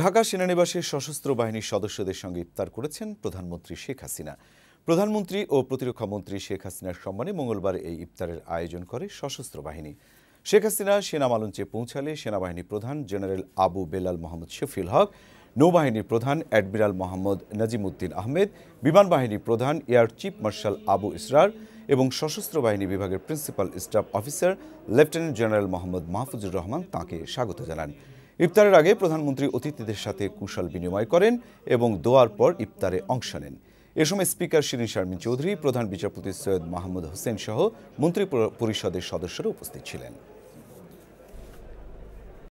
ঢাকা সেনানিবাসে সশস্ত্র বাহিনীর সদস্যদের সঙ্গে ইফতার করেছেন প্রধানমন্ত্রী শেখ হাসিনা প্রধানমন্ত্রী ও প্রতিরক্ষা মন্ত্রী শেখ হাসিনার সম্মানে মঙ্গলবার এই ইফতারের আয়োজন করে সশস্ত্র বাহিনী শেখ হাসিনা সেনা মালঞ্চে পৌঁছালে সেনাবাহিনী প্রধান জেনারেল আবু বেলাল মোহাম্মদ শফিল হক নৌবাহিনীর প্রধান অ্যাডমিরাল মোহাম্মদ নাজিমুদ্দিন আহমেদ বিমান বাহিনী প্রধান air chief marshal Abu Israr এবং সশস্ত্র বাহিনী বিভাগের principal staff officer lieutenant general Mohammad Mahfuzur Rahman তাঁকে স্বাগত জানান ইফতারের আগে প্রধানমন্ত্রী অতিথিদের সাথে কুশল বিনিময় করেন এবং দোয়ার পর ইফতারে অংশ নেন এ সময় স্পিকার শিরিন শারমিন চৌধুরী প্রধান বিচারপতি সৈয়দ মাহমুদ হোসেন সহ মন্ত্রী পরিষদের সদস্যরা উপস্থিত ছিলেন